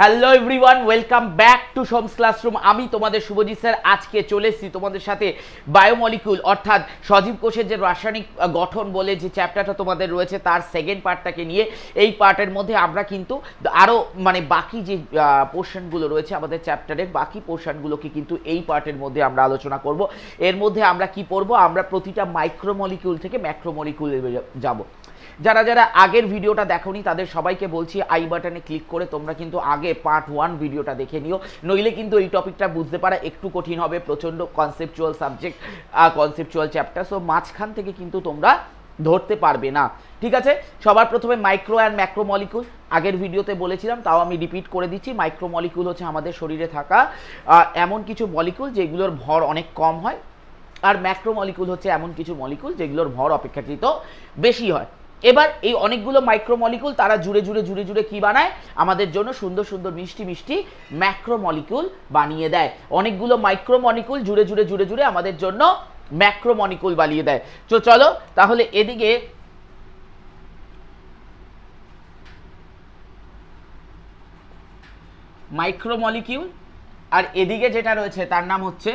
hello everyone welcome back to সোমস classroom আমি তোমাদের শুভজিৎ স্যার আজকে চলে এসেছি তোমাদের সাথে বায়োমলিকুল অর্থাৎ সজীব কোষের যে রাসায়নিক গঠন বলে যে চ্যাপ্টারটা তোমাদের রয়েছে তার সেকেন্ড পার্টটাকে নিয়ে এই পার্টের মধ্যে আমরা কিন্তু আরও মানে বাকি যে পোর্শনগুলো রয়েছে আমাদের চ্যাপ্টারের বাকি পোর্শনগুলোকে কিন্তু এই পার্টের মধ্যে আমরা আলোচনা করব এর মধ্যে আমরা কি পড়বো আমরা প্রতিটা মাইক্রোমলিকিউল থেকে ম্যাক্রোমলিকিউল যাব যারা যারা আগের ভিডিওটা দেখোনি তাদের সবাইকে বলছি আই বাটনে ক্লিক করে তোমরা কিন্তু আগে পার্ট ওয়ান ভিডিওটা দেখে নিও নইলে কিন্তু এই টপিকটা বুঝতে পারা একটু কঠিন হবে প্রচণ্ড conceptual subject conceptual chapter so মাঝখান থেকে কিন্তু তোমরা ধরতে পারবে না ঠিক আছে সবার প্রথমে মাইক্রো অ্যান্ড ম্যাক্রোমলিকুল আগের ভিডিওতে বলেছিলাম তাও আমি রিপিট করে দিচ্ছি মাইক্রোমলিকুল হচ্ছে আমাদের শরীরে থাকা এমন কিছু মলিকুল যেগুলোর ভর অনেক কম হয় আর ম্যাক্রোমলিকুল হচ্ছে এমন কিছু মলিকুল যেগুলোর ভর অপেক্ষাকৃত বেশি হয় এবার এই অনেকগুলো মাইক্রোমলিকুল তারা জুড়ে জুড়ে জুড়ে জুড়ে কি বানায় আমাদের জন্য সুন্দর সুন্দর মিষ্টি মিষ্টি ম্যাক্রোমলিকুল বানিয়ে দেয় অনেকগুলো মাইক্রোমলিকুল জুড়ে জুড়ে জুড়ে জুড়ে আমাদের জন্য ম্যাক্রোমলিকুল বানিয়ে দেয় তো চলো তাহলে এদিকে মাইক্রোমলিকিউল আর এদিকে যেটা রয়েছে তার নাম হচ্ছে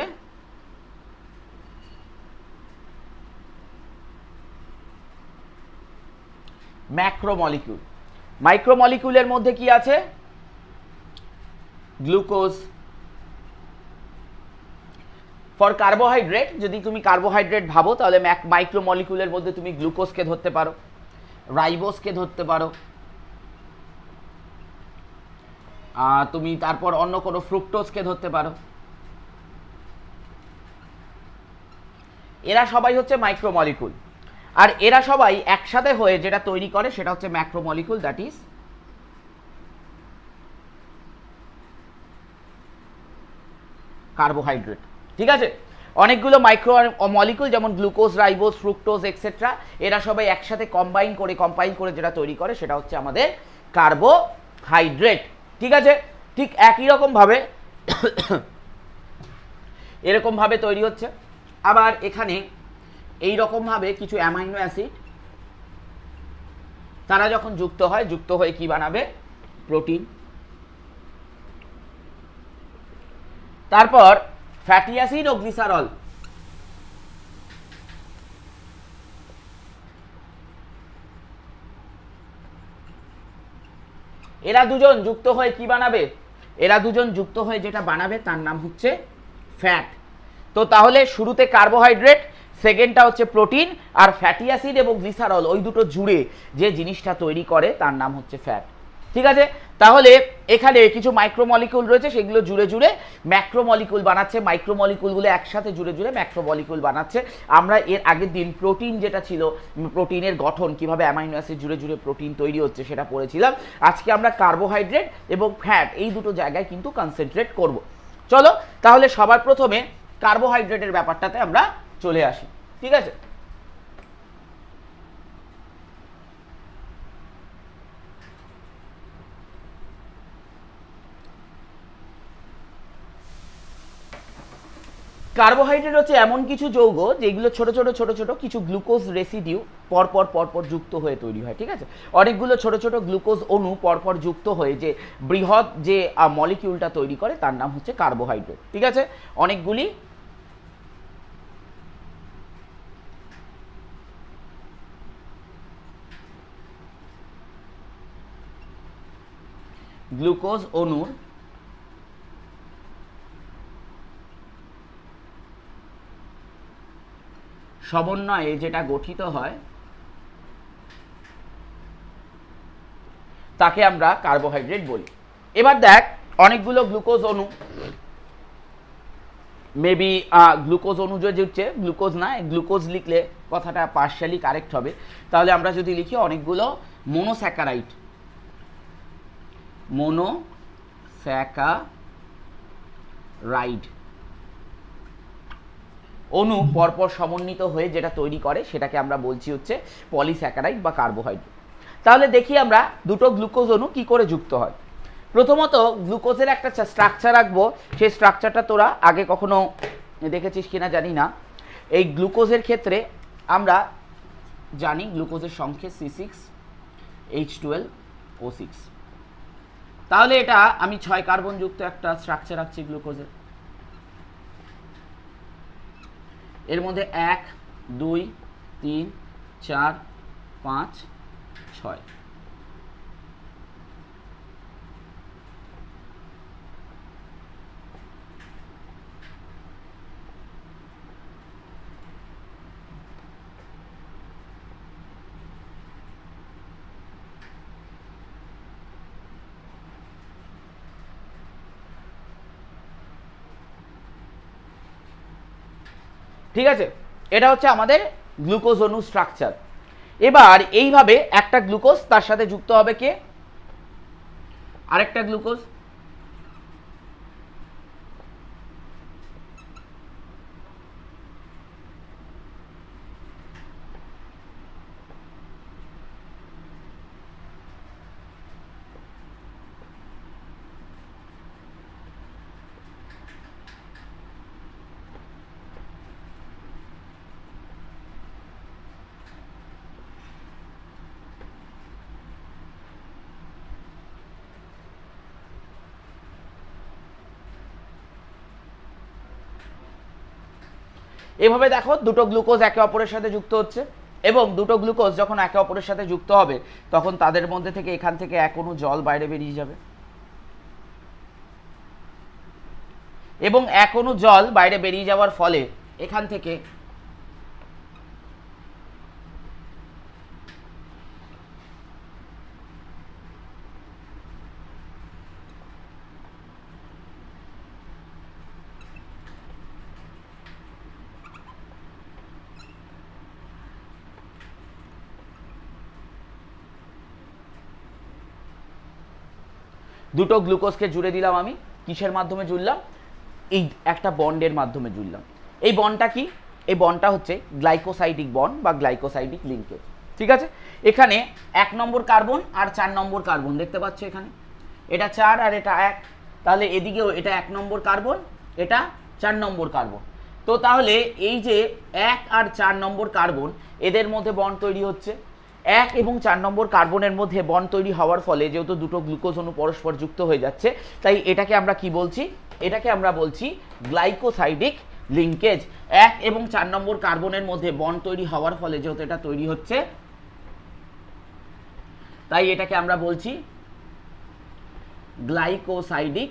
ম্যাক্রোমলিকিউল মাইক্রোমলিকিউলের মধ্যে কি আছে গ্লুকোজ ফর কার্বোহাইড্রেট যদি তুমি কার্বোহাইড্রেট ভাবো তাহলে ম্যাক মধ্যে তুমি গ্লুকোজকে ধরতে পারো রাইবোসকে ধরতে পারো তুমি তারপর অন্য কোনো ফ্রুক্টোজকে ধরতে পারো এরা সবাই হচ্ছে মাইক্রোমলিকুল আর এরা সবাই একসাথে হয়ে যেটা তৈরি করে সেটা হচ্ছে ম্যাক্রোমলিকুল দ্যাট ইজ কার্বোহাইড্রেট ঠিক আছে অনেকগুলো মাইক্রো মলিকুল যেমন গ্লুকোজ রাইবোজ ফ্রুক্টোজ এক্সেট্রা এরা সবাই একসাথে কম্বাইন করে কম্বাইন করে যেটা তৈরি করে সেটা হচ্ছে আমাদের কার্বোহাইড্রেট ঠিক আছে ঠিক একই রকমভাবে এরকমভাবে তৈরি হচ্ছে আবার এখানে এই ভাবে কিছু অ্যামাইনো অ্যাসিড তারা যখন যুক্ত হয় যুক্ত হয়ে কি বানাবে প্রোটিন তারপর ফ্যাটি অ্যাসিড ও গ্লিসারল এরা দুজন যুক্ত হয়ে কি বানাবে এরা দুজন যুক্ত হয়ে যেটা বানাবে তার নাম হচ্ছে ফ্যাট তো তাহলে শুরুতে কার্বোহাইড্রেট সেকেন্ডটা হচ্ছে প্রোটিন আর ফ্যাটি অ্যাসিড এবং গ্লিসারল ওই দুটো জুড়ে যে জিনিসটা তৈরি করে তার নাম হচ্ছে ফ্যাট ঠিক আছে তাহলে এখানে কিছু মাইক্রোমলিকুল রয়েছে সেগুলো জুড়ে জুড়ে ম্যাক্রোমলিকুল বানাচ্ছে মাইক্রোমলিকুলগুলো একসাথে জুড়ে জুড়ে ম্যাক্রোমলিকুল বানাচ্ছে আমরা এর আগের দিন প্রোটিন যেটা ছিল প্রোটিনের গঠন কিভাবে অ্যামাইনো অ্যাসিড জুড়ে জুড়ে প্রোটিন তৈরি হচ্ছে সেটা পড়েছিলাম আজকে আমরা কার্বোহাইড্রেট এবং ফ্যাট এই দুটো জায়গায় কিন্তু কনসেন্ট্রেট করব চলো তাহলে সবার প্রথমে কার্বোহাইড্রেটের ব্যাপারটাতে আমরা চলে আসি ঠিক আছে কার্বোহাইড্রেট হচ্ছে এমন কিছু যৌগ যেগুলো ছোট ছোট ছোট ছোট কিছু গ্লুকোজ রেসিডিউ পরপর পরপর যুক্ত হয়ে তৈরি হয় ঠিক আছে অনেকগুলো ছোট ছোট গ্লুকোজ অণু পরপর যুক্ত হয়ে যে বৃহৎ যে মলিকিউলটা তৈরি করে তার নাম হচ্ছে কার্বোহাইড্রেট ঠিক আছে অনেকগুলি গ্লুকোজ অণুর সমন্বয়ে যেটা গঠিত হয় তাকে আমরা কার্বোহাইড্রেট বলি এবার দেখ অনেকগুলো গ্লুকোজ অণু মেবি গ্লুকোজ অণু যে গ্লুকোজ না গ্লুকোজ লিখলে কথাটা পার্শালি কারেক্ট হবে তাহলে আমরা যদি লিখি অনেকগুলো মোনোস্যাকারাইড মোনো রাইড অনু পরপর সমন্বিত হয়ে যেটা তৈরি করে সেটাকে আমরা বলছি হচ্ছে পলিস্যাকারাইড বা কার্বোহাইড্রেট তাহলে দেখি আমরা দুটো গ্লুকোজ অনু কি করে যুক্ত হয় প্রথমত গ্লুকোজের একটা স্ট্রাকচার রাখবো সেই স্ট্রাকচারটা তোরা আগে কখনো দেখেছিস কিনা জানি না এই গ্লুকোজের ক্ষেত্রে আমরা জানি গ্লুকোজের সংখ্যা C six H twelve O six তাহলে এটা আমি ছয় কার্বনযুক্ত একটা স্ট্রাকচার রাখছি গ্লুকোজের এর মধ্যে এক দুই তিন চার পাঁচ ছয় ঠিক আছে এটা হচ্ছে আমাদের গ্লুকোজ অনু স্ট্রাকচার এবার এইভাবে একটা গ্লুকোজ তার সাথে যুক্ত হবে কে আরেকটা গ্লুকোজ এভাবে দেখো দুটো গ্লুকোজ একে অপরের সাথে যুক্ত হচ্ছে এবং দুটো গ্লুকোজ যখন একে অপরের সাথে যুক্ত হবে তখন তাদের মধ্যে থেকে এখান থেকে একনো জল বাইরে বেরিয়ে যাবে এবং এখনো জল বাইরে বেরিয়ে যাওয়ার ফলে এখান থেকে দুটো গ্লুকোজকে জুড়ে দিলাম আমি কিসের মাধ্যমে জুড়লাম এই একটা বন্ডের মাধ্যমে জুড়লাম এই বন্ডটা কি এই বন্ডটা হচ্ছে গ্লাইকোসাইডিক বন্ড বা গ্লাইকোসাইডিক লিঙ্কেজ ঠিক আছে এখানে এক নম্বর কার্বন আর চার নম্বর কার্বন দেখতে পাচ্ছ এখানে এটা চার আর এটা এক তাহলে এদিকেও এটা এক নম্বর কার্বন এটা চার নম্বর কার্বন তো তাহলে এই যে এক আর চার নম্বর কার্বন এদের মধ্যে বন্ড তৈরি হচ্ছে এক এবং চার নম্বর কার্বনের মধ্যে বন তৈরি হওয়ার ফলে যেহেতু দুটো গ্লুকোজ অনু পরস্পর যুক্ত হয়ে যাচ্ছে তাই এটাকে আমরা কি বলছি এটাকে আমরা বলছি গ্লাইকোসাইডিক লিঙ্কেজ এক এবং চার নম্বর কার্বনের মধ্যে বন তৈরি হওয়ার ফলে যেহেতু এটা তৈরি হচ্ছে তাই এটাকে আমরা বলছি গ্লাইকোসাইডিক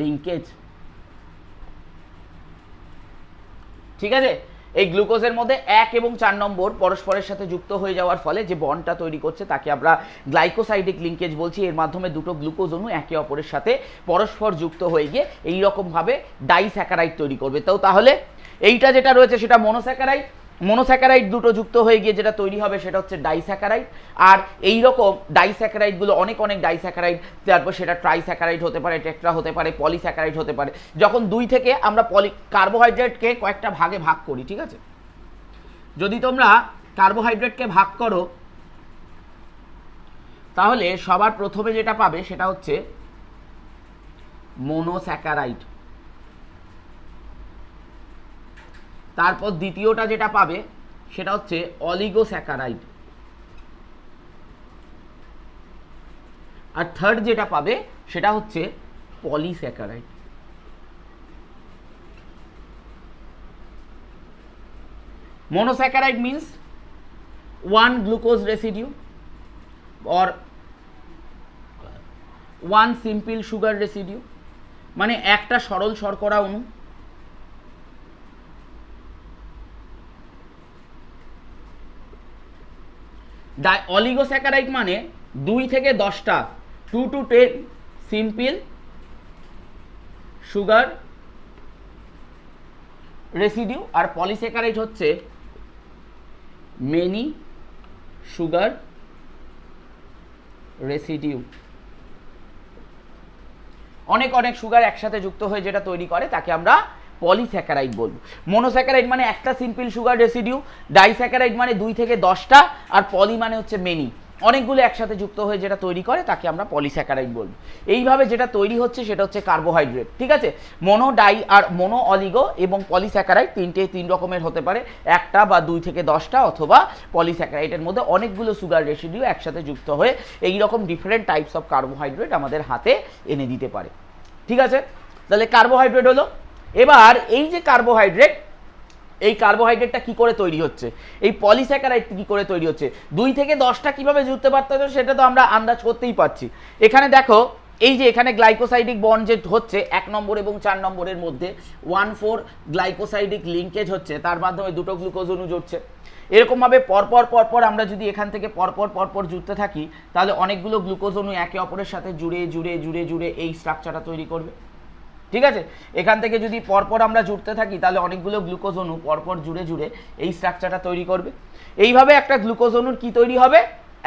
লিঙ্কেজ ঠিক আছে এই গ্লুকোজের মধ্যে এক এবং চার নম্বর পরস্পরের সাথে যুক্ত হয়ে যাওয়ার ফলে যে বনটা তৈরি করছে তাকে আমরা গ্লাইকোসাইডিক লিঙ্কেজ বলছি এর মাধ্যমে দুটো গ্লুকোজ অনু একে অপরের সাথে পরস্পর যুক্ত হয়ে গিয়ে এইরকমভাবে ডাইস্যাকারাইড তৈরি করবে তো তাহলে এইটা যেটা রয়েছে সেটা মনোস্যাকারাইড মনোস্যাকারাইড দুটো যুক্ত হয়ে গিয়ে যেটা তৈরি হবে সেটা হচ্ছে ডাইস্যাকারাইড আর এই রকম ডাইস্যাকারাইডগুলো অনেক অনেক ডাইস্যাকারাইড তারপর সেটা ট্রাইস্যাকারাইড হতে পারে টেট্রা হতে পারে পলিস্যাকারাইড হতে পারে যখন দুই থেকে আমরা পলি কার্বোহাইড্রেটকে কয়েকটা ভাগে ভাগ করি ঠিক আছে যদি তোমরা কার্বোহাইড্রেটকে ভাগ করো তাহলে সবার প্রথমে যেটা পাবে সেটা হচ্ছে মনোস্যাকারাইড তারপর দ্বিতীয়টা যেটা পাবে সেটা হচ্ছে অলিগোস্যাকারাইড আর থার্ড যেটা পাবে সেটা হচ্ছে polysaccharide monosaccharide means one glucose residue or one simple sugar residue মানে একটা সরল শর্করা অনু ডাই অলিগোস্যাকারাইড মানে দুই থেকে দশটা two to ten simple sugar residue আর পলিস্যাকারাইট হচ্ছে মেনি সুগার রেসিডিউ অনেক অনেক সুগার একসাথে যুক্ত হয়ে যেটা তৈরি করে তাকে আমরা পলিস্যাকারাইড বলবো মনোস্যাকারাইড মানে একটা সিম্পল সুগার রেসিডিউ ডাইস্যাকারাইড মানে দুই থেকে দশটা আর পলি মানে হচ্ছে মেনি অনেকগুলো একসাথে যুক্ত হয়ে যেটা তৈরি করে তাকে আমরা পলিস্যাকারাইড বলবো এইভাবে যেটা তৈরি হচ্ছে সেটা হচ্ছে কার্বোহাইড্রেট ঠিক আছে মনো ডাই আর মোনো অলিগো এবং পলিস্যাকারাইড তিনটে তিন রকমের হতে পারে একটা বা দুই থেকে দশটা অথবা পলিস্যাকারাইডের মধ্যে অনেকগুলো সুগার রেসিডিউ একসাথে যুক্ত হয়ে এই রকম ডিফারেন্ট টাইপস অফ কার্বোহাইড্রেট আমাদের হাতে এনে দিতে পারে ঠিক আছে তাহলে কার্বোহাইড্রেট হলো এবার এই যে কার্বোহাইড্রেট এই কার্বোহাইড্রেটটা কি করে তৈরি হচ্ছে এই পলিস্যাকারাইড কি করে তৈরি হচ্ছে দুই থেকে দশটা কিভাবে জুড়তে পারতে হতো সেটা তো আমরা আন্দাজ করতেই পারছি এখানে দেখো এই যে এখানে গ্লাইকোসাইডিক বন্ড যে হচ্ছে এক নম্বর এবং চার নম্বরের মধ্যে ওয়ান ফোর গ্লাইকোসাইডিক লিঙ্কেজ হচ্ছে তার মাধ্যমে দুটো গ্লুকোজ অনু জুড়ছে এরকমভাবে পরপর পরপর আমরা যদি এখান থেকে পরপর পরপর জুড়তে থাকি তাহলে অনেকগুলো গ্লুকোজ অনু একে অপরের সাথে জুড়ে জুড়ে জুড়ে জুড়ে এই স্ট্রাকচারটা তৈরি করবে ঠিক আছে এখান থেকে যদি পরপর আমরা জুড়তে থাকি তাহলে অনেকগুলো গ্লুকোজ অনু পরপর জুড়ে জুড়ে এই স্ট্রাকচারটা তৈরি করবে এইভাবে একটা গ্লুকোজ অনুর কী তৈরি হবে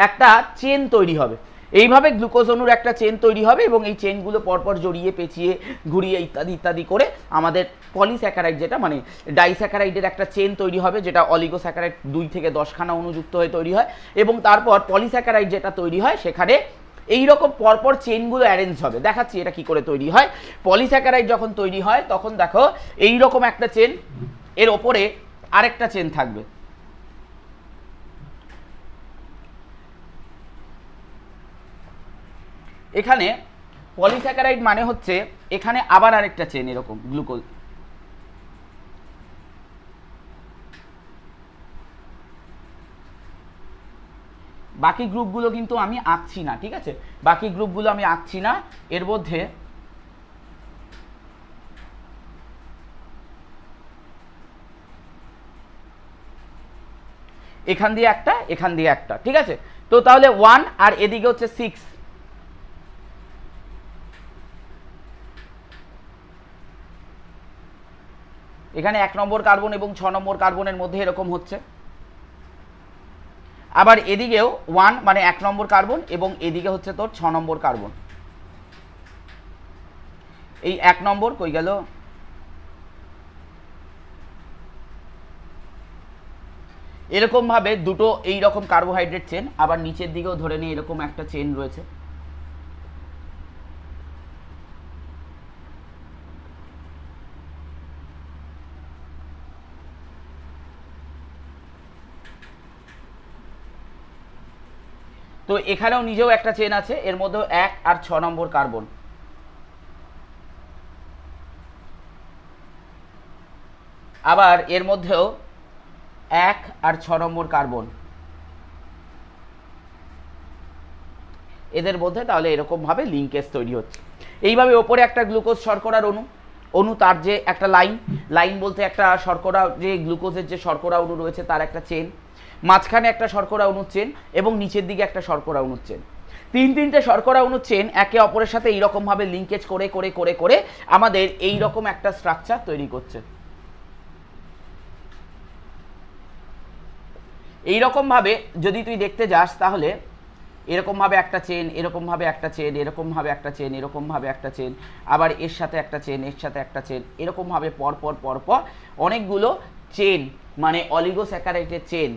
একটা চেন তৈরি হবে এইভাবে গ্লুকোজ অনুর একটা চেন তৈরি হবে এবং এই চেনগুলো পরপর জড়িয়ে পেঁচিয়ে ঘুরিয়ে ইত্যাদি ইত্যাদি করে আমাদের পলিস্যাকারাইড যেটা মানে ডাইস্যাকারাইডের একটা চেন তৈরি হবে যেটা অলিগোস্যাকারাইড দুই থেকে দশখানা অনুযুক্ত হয়ে তৈরি হয় এবং তারপর পলিস্যাকারাইড যেটা তৈরি হয় সেখানে এই রকম পরপর চেনগুলো অ্যারেঞ্জ হবে দেখাচ্ছি এটা কি করে তৈরি হয় পলিস্যাকারাইড যখন তৈরি হয় তখন দেখো এই রকম একটা চেন এর ওপরে আরেকটা চেন থাকবে এখানে পলিস্যাকারাইড মানে হচ্ছে এখানে আবার আরেকটা চেন এরকম গ্লুকোজ বাকি গ্রুপগুলো কিন্তু আমি আঁকছি না ঠিক আছে বাকি গ্রুপগুলো আমি আঁকছি না এর মধ্যে এখান দিয়ে একটা এখান দিয়ে একটা ঠিক আছে তো তাহলে ওয়ান আর এদিকে হচ্ছে সিক্স এখানে এক নম্বর কার্বন এবং ছ নম্বর কার্বনের মধ্যে এরকম হচ্ছে আবার এদিকেও ওয়ান মানে এক নম্বর কার্বন এবং এদিকে হচ্ছে তোর ছ নম্বর কার্বন এই এক নম্বর কই গেল এরকমভাবে দুটো এই রকম কার্বোহাইড্রেট চেন আবার নিচের দিকেও ধরে নিয়ে এরকম একটা চেন রয়েছে তো এখানেও নিজেও একটা চেন আছে এর মধ্যে এক আর ছ নম্বর কার্বন আবার এর মধ্যেও এক আর ছ নম্বর কার্বন এদের মধ্যে তাহলে এরকমভাবে লিঙ্কেজ তৈরি হচ্ছে এইভাবে ওপরে একটা গ্লুকোজ শর্করার অনু অণু তার যে একটা লাইন লাইন বলতে একটা শর্করা যে গ্লুকোজের যে শর্করা অণু রয়েছে তার একটা চেন মাঝখানে একটা শর্করা অণুর চেন এবং নিচের দিকে একটা শর্করা অণুর চেন তিন তিনটে শর্করা অণুর চেন একে অপরের সাথে এইরকমভাবে লিঙ্কেজ করে করে করে করে আমাদের এই রকম একটা স্ট্রাকচার তৈরি করছে এইরকমভাবে যদি তুই দেখতে যাস তাহলে এরকমভাবে একটা চেন এরকমভাবে একটা চেন এরকমভাবে একটা চেন এরকমভাবে একটা চেন আবার এর সাথে একটা চেন এর সাথে একটা চেন এরকমভাবে পরপর পরপর অনেকগুলো চেন মানে অলিগোস্যাকারাইটের চেন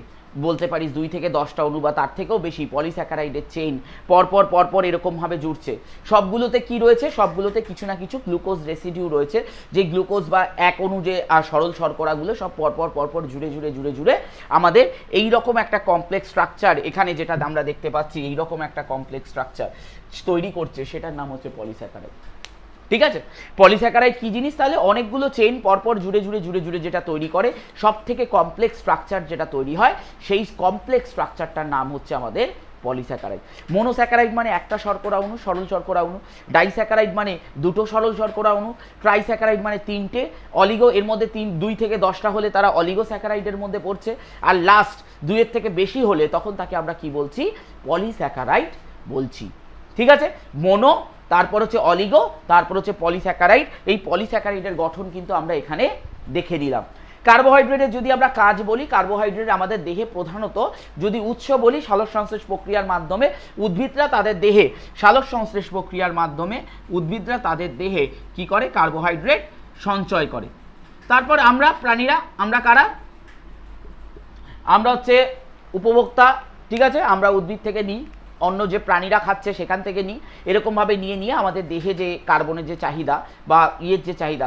বলতে পারিস দুই থেকে দশটা অনু বা তার থেকেও বেশি পলিস্যাকারাইডের চেইন পরপর পরপর এরকমভাবে জুড়ছে সবগুলোতে কি রয়েছে সবগুলোতে কিছু না কিছু গ্লুকোজ রেসিডিউ রয়েছে যে গ্লুকোজ বা এক অনু যে সরল শর্করাগুলো সব পরপর পরপর জুড়ে জুড়ে জুড়ে জুড়ে আমাদের এই রকম একটা কমপ্লেক্স স্ট্রাকচার এখানে যেটা আমরা দেখতে পাচ্ছি এই রকম একটা কমপ্লেক্স স্ট্রাকচার তৈরি করছে সেটার নাম হচ্ছে পলিস্যাকারাইড ঠিক আছে পলিস্যাকারাইড কি জিনিস তাহলে অনেকগুলো চেইন পরপর জুড়ে জুড়ে জুড়ে জুড়ে যেটা তৈরি করে সব থেকে কমপ্লেক্স স্ট্রাকচার যেটা তৈরি হয় সেই কমপ্লেক্স স্ট্রাকচারটার নাম হচ্ছে আমাদের পলিস্যাকারাইড মনোস্যাকারাইড মানে একটা শর্করা অণু সরল শর্করা অণু ডাইস্যাকারাইড মানে দুটো সরল শর্করা অণু ট্রাইস্যাকারাইড মানে তিনটে অলিগো এর মধ্যে তিন দুই থেকে দশটা হলে তারা অলিগো স্যাকারাইডের মধ্যে পড়ছে আর লাস্ট দুইয়ের থেকে বেশি হলে তখন তাকে আমরা কি বলছি পলিস্যাকারাইড বলছি ঠিক আছে মনো তারপর হচ্ছে অলিগো তারপর হচ্ছে পলিস্যাকারাইড এই পলিস্যাকারাইডের গঠন কিন্তু আমরা এখানে দেখে নিলাম কার্বোহাইড্রেটের যদি আমরা কাজ বলি কার্বোহাইড্রেট আমাদের দেহে প্রধানত যদি উৎস বলি সালক সংশ্লেষ প্রক্রিয়ার মাধ্যমে উদ্ভিদরা তাদের দেহে সালক সংশ্লেষ প্রক্রিয়ার মাধ্যমে উদ্ভিদরা তাদের দেহে কি করে কার্বোহাইড্রেট সঞ্চয় করে তারপর আমরা প্রাণীরা আমরা কারা আমরা হচ্ছে উপভোক্তা ঠিক আছে আমরা উদ্ভিদ থেকে নিই অন্য যে প্রাণীরা খাচ্ছে সেখান থেকে নিই এরকমভাবে নিয়ে নিয়ে আমাদের দেহে যে কার্বনের যে চাহিদা বা ইয়ের যে চাহিদা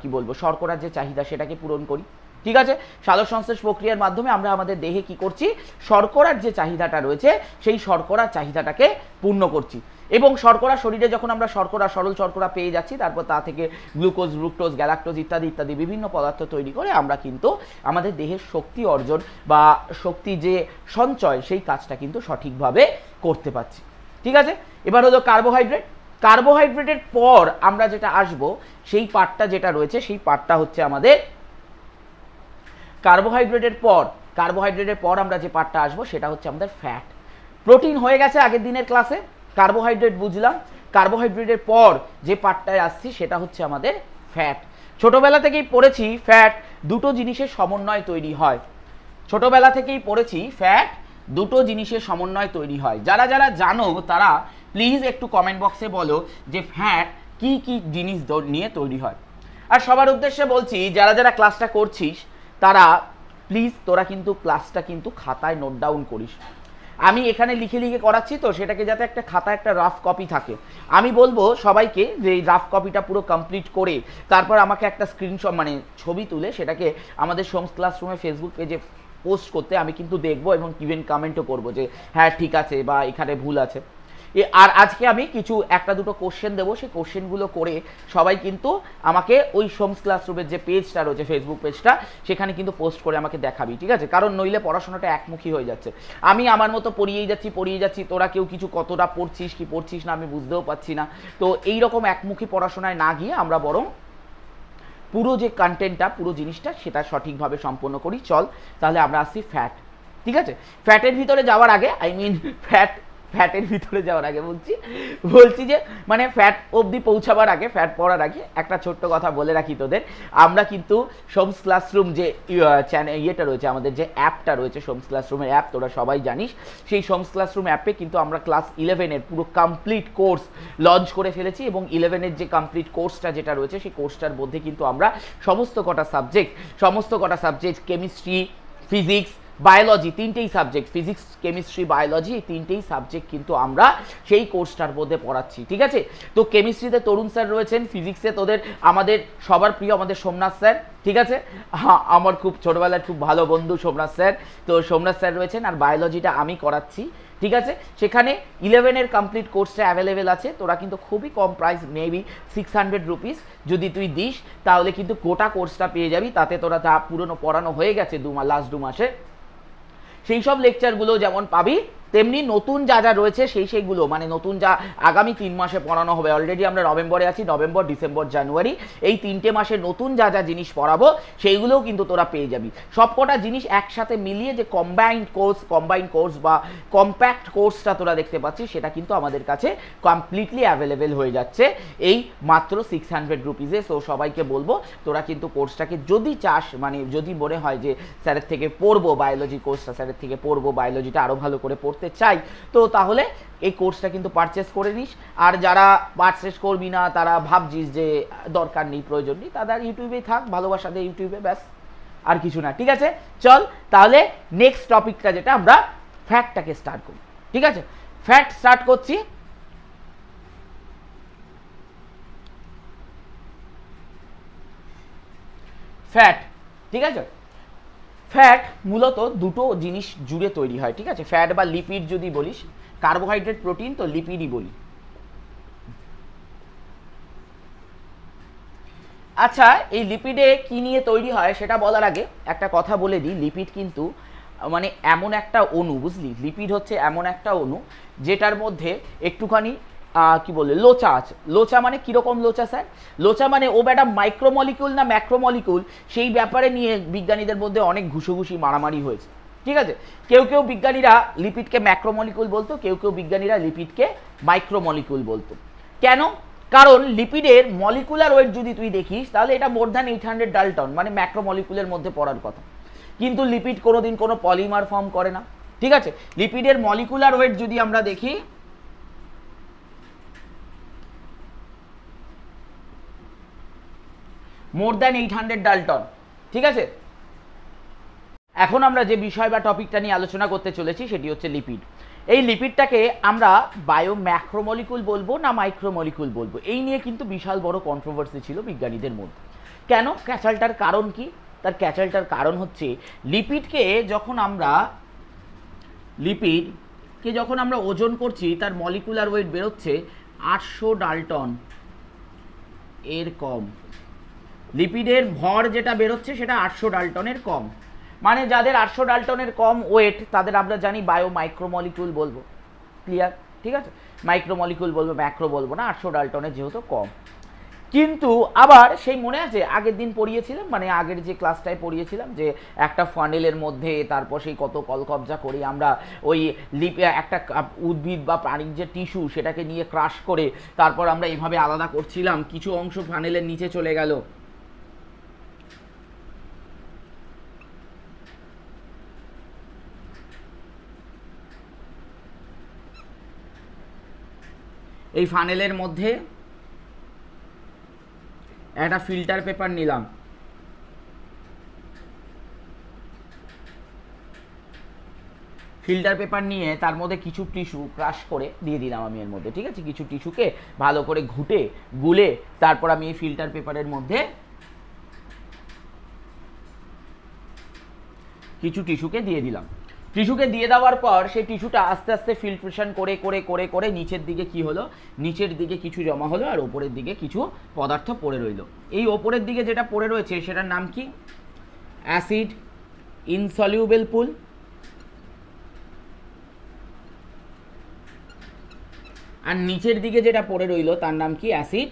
কি বলবো শর্করার যে চাহিদা সেটাকে পূরণ করি ঠিক আছে সাদর সংশ্লেষ প্রক্রিয়ার মাধ্যমে আমরা আমাদের দেহে কি করছি শর্করার যে চাহিদাটা রয়েছে সেই শর্করার চাহিদাটাকে পূর্ণ করছি এবং শর্করা শরীরে যখন আমরা শর্করা সরল শর্করা পেয়ে যাচ্ছি তারপর তা থেকে গ্লুকোজ রুক্টোজ গ্যালাক্টোজ ইত্যাদি ইত্যাদি বিভিন্ন পদার্থ তৈরি করে আমরা কিন্তু আমাদের দেহের শক্তি অর্জন বা শক্তি যে সঞ্চয় সেই কাজটা কিন্তু সঠিকভাবে করতে পারছি ঠিক আছে এবার হলো কার্বোহাইড্রেট কার্বোহাইড্রেটের পর আমরা যেটা আসব সেই পার্টটা যেটা রয়েছে সেই পার্টটা হচ্ছে আমাদের কার্বোহাইড্রেটের পর কার্বোহাইড্রেটের পর আমরা যে পার্টটা আসবো সেটা হচ্ছে আমাদের ফ্যাট প্রোটিন হয়ে গেছে আগের দিনের ক্লাসে কার্বোহাইড্রেট বুঝলাম কার্বোহাইড্রেটের পর যে পার্টটায় আসছি সেটা হচ্ছে আমাদের ফ্যাট ছোটোবেলা থেকেই পড়েছি ফ্যাট দুটো জিনিসের সমন্বয় তৈরি হয় ছোটোবেলা থেকেই পড়েছি ফ্যাট দুটো জিনিসের সমন্বয় তৈরি হয় যারা যারা জানো তারা প্লিজ একটু কমেন্ট বক্সে বলো যে ফ্যাট কি কি জিনিস নিয়ে তৈরি হয় আর সবার উদ্দেশ্যে বলছি যারা যারা ক্লাসটা করছিস তারা প্লিজ তোরা কিন্তু ক্লাসটা কিন্তু খাতায় নোট ডাউন করিস আমি এখানে লিখে লিখে করাচ্ছি তো সেটাকে যাতে একটা খাতা একটা রাফ কপি থাকে আমি বলবো সবাইকে যে এই রাফ কপিটা পুরো কমপ্লিট করে তারপর আমাকে একটা স্ক্রিনশট মানে ছবি তুলে সেটাকে আমাদের সোমস ক্লাসরুমে ফেসবুক পেজে পোস্ট করতে আমি কিন্তু দেখবো এবং ইভেন কমেন্টও করবো যে হ্যাঁ ঠিক আছে বা এখানে ভুল আছে আর আজকে আমি কিছু একটা দুটো কোশ্চেন দেবো সেই কোশ্চেনগুলো করে সবাই কিন্তু আমাকে ওই সোমস ক্লাসরুমের যে পেজটা রয়েছে ফেসবুক পেজটা সেখানে কিন্তু পোস্ট করে আমাকে দেখাবি ঠিক আছে কারণ নইলে পড়াশোনাটা একমুখী হয়ে যাচ্ছে আমি আমার মতো পড়িয়েই যাচ্ছি পড়িয়ে যাচ্ছি তোরা কেউ কিছু কতটা পড়ছিস কি পড়ছিস না আমি বুঝতেও পারছি না তো এই রকম একমুখী পড়াশোনায় না গিয়ে আমরা বরং পুরো যে কন্টেন্টটা পুরো জিনিসটা সেটা সঠিকভাবে সম্পন্ন করি চল তাহলে আমরা আসছি ফ্যাট ঠিক আছে ফ্যাটের ভিতরে যাওয়ার আগে আই মিন ফ্যাট ফ্যাটের ভিতরে যাওয়ার আগে বলছি বলছি যে মানে ফ্যাট অবধি পৌঁছাবার আগে ফ্যাট পড়ার আগে একটা ছোট্ট কথা বলে রাখি তোদের আমরা কিন্তু সোমস ক্লাসরুম যে ইয়ে, চ্যানেল ইয়েটা রয়েছে আমাদের যে অ্যাপটা রয়েছে সোমস ক্লাসরুমের অ্যাপ তোরা সবাই জানিস সেই সোমস ক্লাসরুম অ্যাপে কিন্তু আমরা ক্লাস ইলেভেনের পুরো কমপ্লিট কোর্স লঞ্চ করে ফেলেছি এবং ইলেভেনের যে কমপ্লিট কোর্সটা যেটা রয়েছে সেই কোর্সটার মধ্যে কিন্তু আমরা সমস্ত কটা সাবজেক্ট সমস্ত কটা সাবজেক্ট কেমিস্ট্রি ফিজিক্স বায়োলজি তিনটেই সাবজেক্ট ফিজিক্স কেমিস্ট্রি বায়োলজি এই তিনটেই সাবজেক্ট কিন্তু আমরা সেই কোর্সটার মধ্যে পড়াচ্ছি ঠিক আছে তো কেমিস্ট্রিতে তরুণ স্যার রয়েছেন ফিজিক্সে তোদের আমাদের সবার প্রিয় আমাদের সোমনাথ স্যার ঠিক আছে হ্যাঁ আমার খুব ছোটোবেলার খুব ভালো বন্ধু সোমনাথ স্যার তো সোমনাথ স্যার রয়েছেন আর বায়োলজিটা আমি করাচ্ছি ঠিক আছে সেখানে ইলেভেনের কমপ্লিট কোর্সটা অ্যাভেলেবেল আছে তোরা কিন্তু খুবই কম price maybe six hundred rupees যদি তুই দিস তাহলে কিন্তু গোটা কোর্সটা পেয়ে যাবি তাতে তোরা যা পুরনো পড়ানো হয়ে গেছে দু মাস লাস্ট দু মাসে সেই সব লেকচারগুলো যেমন পাবি তেমনি নতুন যা যা রয়েছে সেই সেইগুলো মানে নতুন যা আগামী তিন মাসে পড়ানো হবে অলরেডি আমরা নভেম্বরে আছি নভেম্বর ডিসেম্বর জানুয়ারি এই তিনটে মাসে নতুন যা যা জিনিস পড়াবো সেইগুলোও কিন্তু তোরা পেয়ে যাবি সবকটা জিনিস একসাথে মিলিয়ে যে কম্বাইন্ড কোর্স কম্বাইন্ড কোর্স বা কম্প্যাক্ট কোর্সটা তোরা দেখতে পাচ্ছিস সেটা কিন্তু আমাদের কাছে কমপ্লিটলি অ্যাভেলেবেল হয়ে যাচ্ছে এই মাত্র সিক্স হান্ড্রেড রুপিজে সো সবাইকে বলবো তোরা কিন্তু কোর্সটাকে যদি চাস মানে যদি মনে হয় যে স্যারের থেকে পড়বো বায়োলজি কোর্সটা স্যারের থেকে পড়বো বায়োলজিটা আরও ভালো করে পড়তে করতে চাই তো তাহলে এই কোর্সটা কিন্তু পারচেস করে নিস আর যারা পারচেস করবি না তারা ভাবছিস যে দরকার নেই প্রয়োজন নেই তাদের ইউটিউবেই থাক ভালোবাসা দেয় ইউটিউবে ব্যাস আর কিছু না ঠিক আছে চল তাহলে নেক্সট টপিকটা যেটা আমরা ফ্যাটটাকে স্টার্ট করি ঠিক আছে ফ্যাট স্টার্ট করছি ফ্যাট ঠিক আছে ফ্যাট মূলত দুটো জিনিস জুড়ে তৈরি হয় ঠিক আছে ফ্যাট বা লিপিড যদি বলিস কার্বোহাইড্রেট প্রোটিন তো লিপিডই বলি আচ্ছা এই লিপিডে কি নিয়ে তৈরি হয় সেটা বলার আগে একটা কথা বলে দিই লিপিড কিন্তু মানে এমন একটা অণু বুঝলি লিপিড হচ্ছে এমন একটা অণু যেটার মধ্যে একটুখানি কি বলে লোচা আছে লোচা মানে কীরকম লোচা স্যার লোচা মানে ও ব্যাটা মাইক্রোমলিকিউল না ম্যাক্রোমলিকিউল সেই ব্যাপারে নিয়ে বিজ্ঞানীদের মধ্যে অনেক ঘুষোঘুষি মারামারি হয়েছে ঠিক আছে কেউ কেউ বিজ্ঞানীরা লিপিডকে ম্যাক্রোমলিকুল বলতো কেউ কেউ বিজ্ঞানীরা লিপিডকে মাইক্রোমলিকুল বলতো কেন কারণ লিপিডের মলিকুলার ওয়েট যদি তুই দেখিস তাহলে এটা more than eight hundred dalton মানে ম্যাক্রোমলিকুলের মধ্যে পড়ার কথা কিন্তু লিপিড কোনোদিন কোনো পলিমার ফর্ম করে না ঠিক আছে লিপিডের মলিকুলার ওয়েট যদি আমরা দেখি more than eight hundred dalton ঠিক আছে এখন আমরা যে বিষয় বা টপিকটা নিয়ে আলোচনা করতে চলেছি সেটি হচ্ছে লিপিড এই লিপিডটাকে আমরা বায়ো ম্যাক্রোমলিকুল বলবো না মাইক্রোমলিকুল বলবো এই নিয়ে কিন্তু বিশাল বড় কন্ট্রোভার্সি ছিল বিজ্ঞানীদের মধ্যে কেন ক্যাচালটার কারণ কি তার ক্যাচালটার কারণ হচ্ছে লিপিডকে যখন আমরা লিপিডকে যখন আমরা ওজন করছি তার মলিকুলার ওয়েট বেরোচ্ছে আটশো ডালটন এর কম লিপিডের ভর যেটা বেরোচ্ছে সেটা আটশো ডাল্টনের কম মানে যাদের আটশো ডাল্টনের কম ওয়েট তাদের আমরা জানি বায়ো মাইক্রোমলিকুল বলবো ক্লিয়ার ঠিক আছে মাইক্রোমলিকুল বলবো ম্যাক্রো বলবো না আটশো ডাল্টনের যেহেতু কম কিন্তু আবার সেই মনে আছে আগের দিন পড়িয়েছিলাম মানে আগের যে ক্লাসটায় পড়িয়েছিলাম যে একটা ফানেলের মধ্যে তারপর সেই কত কলকবজা করে আমরা ওই লিপ একটা উদ্ভিদ বা প্রাণীর যে টিস্যু সেটাকে নিয়ে ক্রাশ করে তারপর আমরা এভাবে আলাদা করছিলাম কিছু অংশ ফানেলের নিচে চলে গেল এই ফানেলের মধ্যে একটা ফিল্টার পেপার নিলাম ফিল্টার পেপার নিয়ে তার মধ্যে কিছু টিস্যু ক্রাশ করে দিয়ে দিলাম আমি এর মধ্যে ঠিক আছে কিছু টিস্যুকে ভালো করে ঘুটে গুলে তারপর আমি এই ফিল্টার পেপারের মধ্যে কিছু টিস্যুকে দিয়ে দিলাম টিস্যুকে দিয়ে দেওয়ার পর সেই টিস্যুটা আস্তে আস্তে ফিল্ট্রেশন করে করে করে করে নিচের দিকে কি হলো নিচের দিকে কিছু জমা হলো আর ওপরের দিকে কিছু পদার্থ পড়ে রইল এই ওপরের দিকে যেটা পড়ে রয়েছে সেটার নাম কি অ্যাসিড ইনসলিউবেল পুল আর নিচের দিকে যেটা পড়ে রইল তার নাম কি acid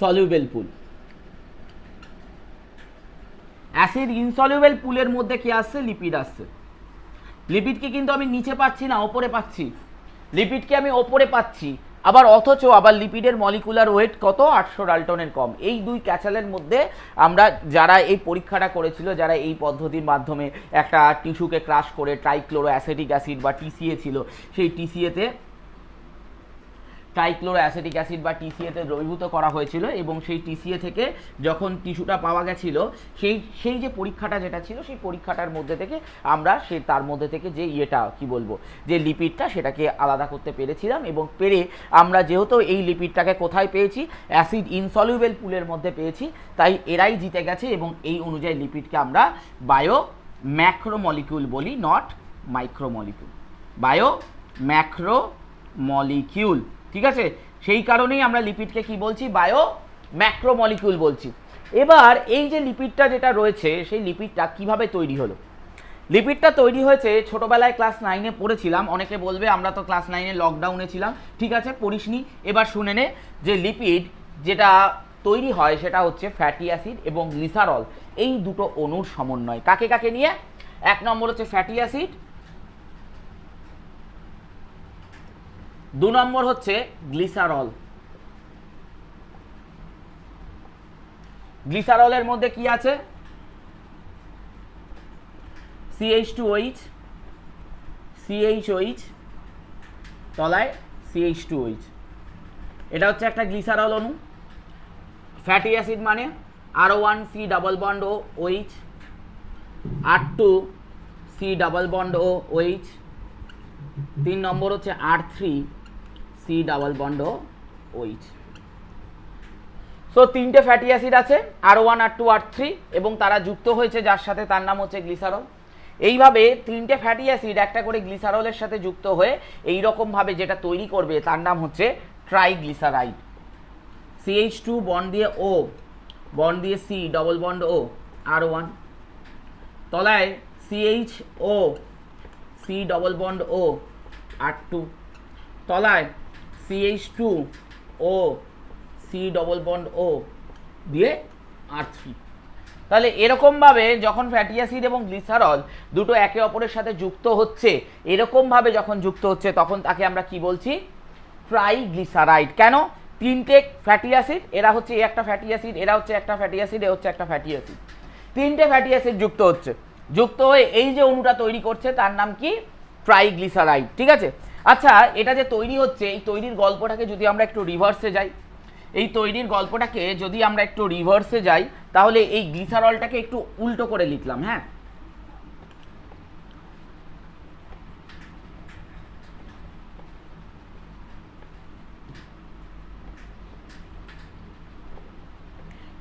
soluble pool acid insoluble পুলের মধ্যে কি আসছে লিপিড আসছে লিপিডকে কিন্তু আমি নিচে পাচ্ছি না ওপরে পাচ্ছি লিপিডকে আমি ওপরে পাচ্ছি আবার অথচ আবার লিপিডের মলিকুলার ওয়েট কত আটশো ডালটনের কম এই দুই ক্যাচালের মধ্যে আমরা যারা এই পরীক্ষাটা করেছিল যারা এই পদ্ধতির মাধ্যমে একটা টিস্যুকে ক্রাশ করে ট্রাইক্লোরো অ্যাসিটিক অ্যাসিড বা টিসিএ ছিল সেই টিসিএতে ট্রাইক্লোরো অ্যাসিটিক অ্যাসিড বা টিসিএতে দ্রবীভূত করা হয়েছিল এবং সেই টিসিএ থেকে যখন টিস্যুটা পাওয়া গেছিল সেই সেই যে পরীক্ষাটা যেটা ছিল সেই পরীক্ষাটার মধ্যে থেকে আমরা সে তার মধ্যে থেকে যে ইয়েটা কি বলবো যে লিপিডটা সেটাকে আলাদা করতে পেরেছিলাম এবং পেরে আমরা যেহেতু এই লিপিডটাকে কোথায় পেয়েছি অ্যাসিড ইনসলিউবেল পুলের মধ্যে পেয়েছি তাই এরাই জিতে গেছে এবং এই অনুযায়ী লিপিডকে আমরা বায়ো ম্যাক্রোমলিকিউল বলি not micromolecule bio macro molecule ঠিক আছে সেই কারণেই আমরা লিপিডকে কি বলছি বায়ো ম্যাক্রোমলিকিউল বলছি এবার এই যে লিপিডটা যেটা রয়েছে সেই লিপিডটা কিভাবে তৈরি হলো লিপিডটা তৈরি হয়েছে ছোটোবেলায় ক্লাস নাইনে পড়েছিলাম অনেকে বলবে আমরা তো ক্লাস নাইনে লকডাউনে ছিলাম ঠিক আছে পড়িসনি এবার শুনে নে যে লিপিড যেটা তৈরি হয় সেটা হচ্ছে ফ্যাটি অ্যাসিড এবং গ্লিসারল এই দুটো অণুর সমন্বয় কাকে কাকে নিয়ে এক নম্বর হচ্ছে ফ্যাটি অ্যাসিড দু নম্বর হচ্ছে গ্লিসারল গ্লিসারলের মধ্যে কি আছে CH two OH CH OH তলায় সিএইচ টু ওইচ এটা হচ্ছে একটা গ্লিসারল অনু ফ্যাটি অ্যাসিড মানে R one C double bond O OH R two C double bond O OH তিন নম্বর হচ্ছে R three C double bond OH so তিনটে ফ্যাটি অ্যাসিড আছে R one R two R three এবং তারা যুক্ত হয়েছে যার সাথে তার নাম হচ্ছে গ্লিসারল এইভাবে তিনটে ফ্যাটি অ্যাসিড একটা করে গ্লিসারলের সাথে যুক্ত হয়ে এই রকমভাবে যেটা তৈরি করবে তার নাম হচ্ছে ট্রাইগ্লিসারাইড সিএইচ টু বন্ড দিয়ে ও বন্ড দিয়ে C double bond O R one তলায় CH O C double bond O R two তলায় CH2 two O C double bond O দিয়ে আর থ্রি তাহলে এরকমভাবে যখন ফ্যাটি অ্যাসিড এবং glycerol দুটো একে অপরের সাথে যুক্ত হচ্ছে এরকমভাবে যখন যুক্ত হচ্ছে তখন তাকে আমরা কি বলছি ট্রাইগ্লিসারাইড কেন তিনটে ফ্যাটি অ্যাসিড এরা হচ্ছে এ একটা ফ্যাটি অ্যাসিড এরা হচ্ছে একটা ফ্যাটি অ্যাসিড এ হচ্ছে একটা ফ্যাটি অ্যাসিড তিনটে ফ্যাটি অ্যাসিড যুক্ত হচ্ছে যুক্ত হয়ে এই যে অণুটা তৈরি করছে তার নাম কি ট্রাইগ্লিসারাইড ঠিক আছে আচ্ছা এটা যে তৈরি হচ্ছে এই তৈরির গল্পটাকে যদি আমরা একটু রিভার্সে যাই এই তৈরির গল্পটাকে যদি আমরা একটু রিভার্সে যাই তাহলে এই গ্লিসারলটাকে একটু উল্টো করে লিখলাম হ্যাঁ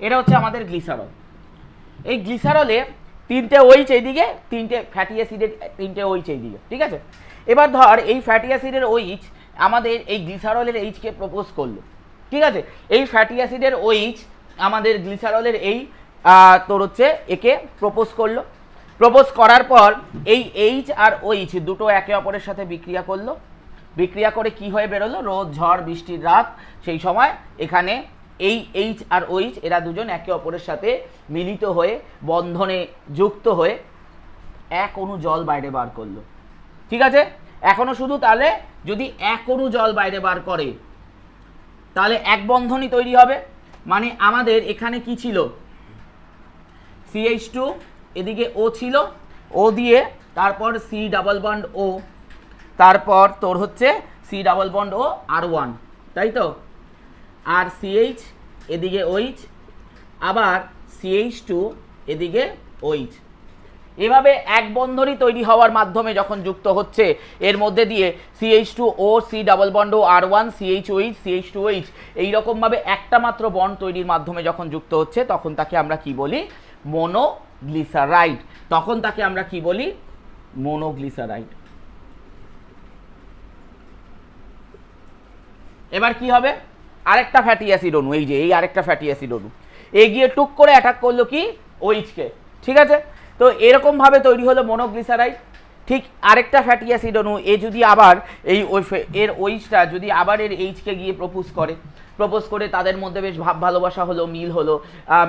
এটা হচ্ছে আমাদের গ্লিসারল এই গ্লিসারলে তিনটে ওইচ এইদিকে তিনটে ফ্যাটি অ্যাসিডের তিনটে ওইচ এইদিকে ঠিক আছে এবার ধর এই ফ্যাটি অ্যাসিডের ওইচ আমাদের এই গ্লিসারলের এইচকে প্রপোজ করলো ঠিক আছে এই ফ্যাটি অ্যাসিডের ওইচ আমাদের গ্লিসারলের এই তোর হচ্ছে একে প্রপোজ করলো প্রপোজ করার পর এই এইচ আর ওইচ দুটো একে অপরের সাথে বিক্রিয়া করলো বিক্রিয়া করে কি হয়ে বেরোলো রোদ ঝড় বৃষ্টির রাত সেই সময় এখানে এই এইচ আর ওইচ এরা দুজন একে অপরের সাথে মিলিত হয়ে বন্ধনে যুক্ত হয়ে এক অণু জল বাইরে বার করলো ঠিক আছে এখনও শুধু তাহলে যদি এক অণু জল বাইরে বার করে তাহলে এক বন্ধনই তৈরি হবে মানে আমাদের এখানে কি ছিল সিএইচ টু এদিকে ও ছিল ও দিয়ে তারপর সি ডাবল বন্ড ও তারপর তোর হচ্ছে C double bond O R one তাই তো আর সিএইচ এদিকে ওইচ আবার সিএইচ টু এদিকে ওইচ এভাবে এক বন্ধনই তৈরি হওয়ার মাধ্যমে যখন যুক্ত হচ্ছে এর মধ্যে দিয়ে CH two O C double bond O R one CH OH CH two H এইরকমভাবে একটা মাত্র বন্ড তৈরির মাধ্যমে যখন যুক্ত হচ্ছে তখন তাকে আমরা কি বলি মোনোগ্লিসারাইড তখন তাকে আমরা কি বলি মোনোগ্লিসারাইড এবার কি হবে আরেকটা ফ্যাটি অ্যাসিড অনু এই যে এই আরেকটা ফ্যাটি অ্যাসিড অনু এগিয়ে টুক করে অ্যাটাক করলো কি ওইচকে ঠিক আছে তো এরকমভাবে তৈরি হলো মনোগ্লিসারাইড ঠিক আরেকটা ফ্যাটি অ্যাসিড অনু এ যদি আবার এই এর ওইচটা যদি আবার এর এইচকে গিয়ে প্রপোজ করে প্রপোজ করে তাদের মধ্যে বেশ ভাব ভালোবাসা হলো মিল হলো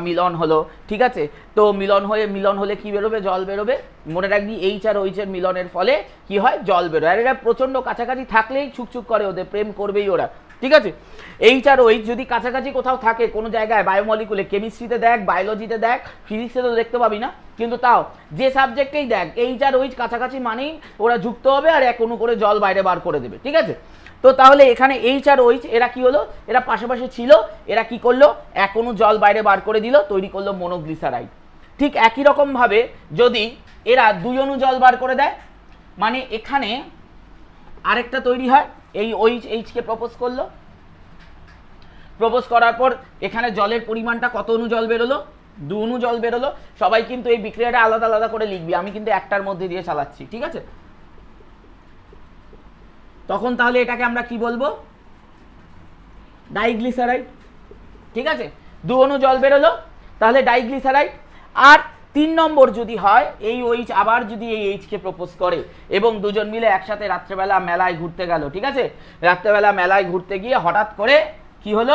মিলন হলো ঠিক আছে তো মিলন হয়ে মিলন হলে কি বেরোবে জল বেরোবে মনে রাখবি এইচ আর ওইচের মিলনের ফলে কি হয় জল বেরোয় আর এরা প্রচণ্ড কাছাকাছি থাকলেই ছুকছুক করে ওদের প্রেম করবেই ওরা ঠিক আছে এইচ আর ওইচ যদি কাছাকাছি কোথাও থাকে কোনো জায়গায় বায়োমলিকুলে কেমিস্ট্রিতে দেখ বায়োলজিতে দেখ ফিজিক্সে তো দেখতে পাবি না কিন্তু তাও যে সাবজেক্টেই দেখ এইচ আর ওইচ কাছাকাছি মানেই ওরা যুক্ত হবে আর এক অনু করে জল বাইরে বার করে দেবে ঠিক আছে তো তাহলে এখানে এইচ আর ওইচ এরা কি হলো এরা পাশাপাশি ছিল এরা কি করলো এক অনু জল বাইরে বার করে দিল তৈরি করলো মনোগ্লিসারাইড ঠিক একই রকমভাবে যদি এরা দুই অনু জল বার করে দেয় মানে এখানে আরেকটা তৈরি হয় এই ওই এইচকে প্রপোজ করলো প্রপোজ করার পর এখানে জলের পরিমাণটা কত অনু জল বেরোলো দু অনু জল বেরোলো সবাই কিন্তু এই বিক্রিয়াটা আলাদা আলাদা করে লিখবি আমি কিন্তু একটার মধ্যে দিয়ে চালাচ্ছি ঠিক আছে তখন তাহলে এটাকে আমরা কি বলবো ডাইগ্লিসারাইড ঠিক আছে দু অনু জল বেরোলো তাহলে ডাইগ্লিসারাইড আর তিন নম্বর যদি হয় এই ওইচ আবার যদি এই এইচকে প্রপোজ করে এবং দুজন মিলে একসাথে রাত্রেবেলা মেলায় ঘুরতে গেল ঠিক আছে রাত্রেবেলা মেলায় ঘুরতে গিয়ে হঠাৎ করে কি হলো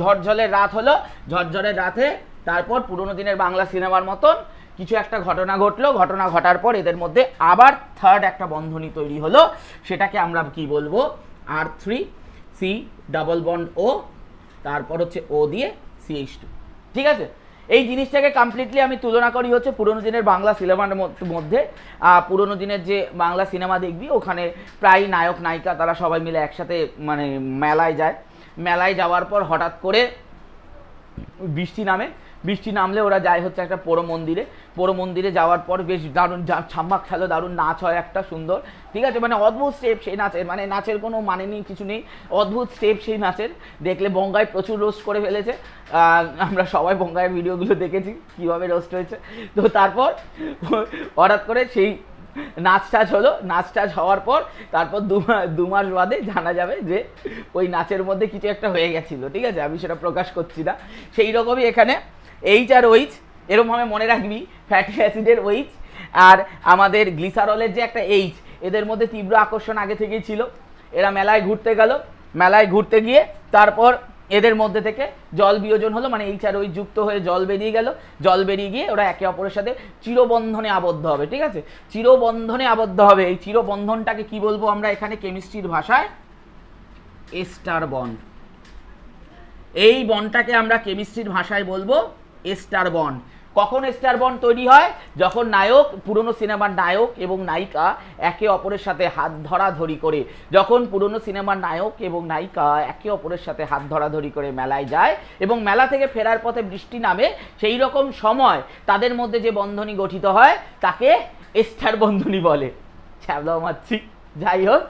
ঝরঝরের রাত হলো ঝরঝরের রাতে তারপর পুরোনো দিনের বাংলা সিনেমার মতন কিছু একটা ঘটনা ঘটলো ঘটনা ঘটার পর এদের মধ্যে আবার থার্ড একটা বন্ধনী তৈরি হলো সেটাকে আমরা কি বলবো R three C double bond O তারপর হচ্ছে ও দিয়ে সিএইচ টু ঠিক আছে এই জিনিসটাকে কমপ্লিটলি আমি তুলনা করি হচ্ছে পুরোনো দিনের বাংলা সিনেমার মধ্যে পুরনো দিনের যে বাংলা সিনেমা দেখবি ওখানে প্রায় নায়ক নায়িকা তারা সবাই মিলে একসাথে মানে মেলায় যায় মেলায় যাওয়ার পর হঠাৎ করে বৃষ্টি নামে বৃষ্টি নামলে ওরা যায় হচ্ছে একটা পোড়ো মন্দিরে পোড়ো মন্দিরে যাওয়ার পর বেশ দারুণ ছাম্মাক খেলো দারুণ নাচ হয় একটা সুন্দর ঠিক আছে মানে অদ্ভুত স্টেপ সেই নাচের মানে নাচের কোনো মানে নেই কিছু নেই অদ্ভুত স্টেপ সেই নাচের দেখলে বঙ্গায় প্রচুর রোস্ট করে ফেলেছে আমরা সবাই বঙ্গায় ভিডিওগুলো দেখেছি কীভাবে রোস্ট হয়েছে তো তারপর হঠাৎ করে সেই নাচ টাচ হলো নাচ টাচ হওয়ার পর তারপর দু মাস বাদে জানা যাবে যে ওই নাচের মধ্যে কিছু একটা হয়ে গেছিলো ঠিক আছে আমি সেটা প্রকাশ করছি না সেই রকমই এখানে এইচ আর ওইচ এরমভাবে মনে রাখবি ফ্যাটি অ্যাসিডের ওইচ আর আমাদের গ্লিসারলের যে একটা এইচ এদের মধ্যে তীব্র আকর্ষণ আগে থেকেই ছিল এরা মেলায় ঘুরতে গেল মেলায় ঘুরতে গিয়ে তারপর এদের মধ্যে থেকে জল বিয়োজন হলো মানে এইচ আর ওই যুক্ত হয়ে জল বেরিয়ে গেল জল বেরিয়ে গিয়ে ওরা একে অপরের সাথে চিরবন্ধনে আবদ্ধ হবে ঠিক আছে চিরবন্ধনে আবদ্ধ হবে এই চিরবন্ধনটাকে কি বলবো আমরা এখানে কেমিস্ট্রির ভাষায় এস্টার বন্ড এই বনটাকে আমরা কেমিস্ট্রির ভাষায় বলবো স্টার বন কখন স্টার বন তৈরি হয় যখন নায়ক পুরনো সিনেমার নায়ক এবং নায়িকা একে অপরের সাথে হাত ধরাধরি করে যখন পুরনো সিনেমার নায়ক এবং নায়িকা একে অপরের সাথে হাত ধরাধরি করে মেলায় যায় এবং মেলা থেকে ফেরার পথে বৃষ্টি নামে সেই রকম সময় তাদের মধ্যে যে বন্ধনী গঠিত হয় তাকে স্টার বন্ধনী বলে ছ্যাবলা মারছি যাই হোক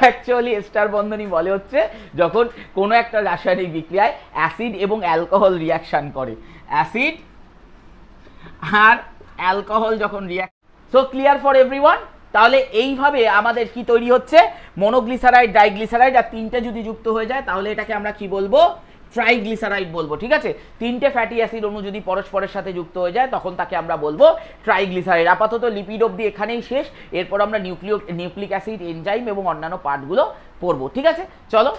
অ্যাকচুয়ালি স্টার বন্ধনী বলে হচ্ছে যখন কোনো একটা রাসায়নিক বিক্রিয়ায় অ্যাসিড এবং অ্যালকোহল রিয়াকশান করে অ্যাসিড আর অ্যালকোহল যখন react so clear for everyone তাহলে এইভাবে আমাদের কি তৈরি হচ্ছে মনোগ্লিসারাইড ডাইগ্লিসারাইড আর তিনটা যদি যুক্ত হয়ে যায় তাহলে এটাকে আমরা কি বলবো ট্রাইগ্লিসারাইড বলবো ঠিক আছে তিনটে ফ্যাটি অ্যাসিড অণু যদি পরস্পরের সাথে যুক্ত হয়ে যায় তখন তাকে আমরা বলবো ট্রাইগ্লিসারাইড আপাতত লিপিড অব্দি এখানেই শেষ এরপর আমরা নিউক্লিও নিউক্লিক অ্যাসিড এনজাইম এবং অন্যান্য পার্টগুলো পড়বো ঠিক আছে চলো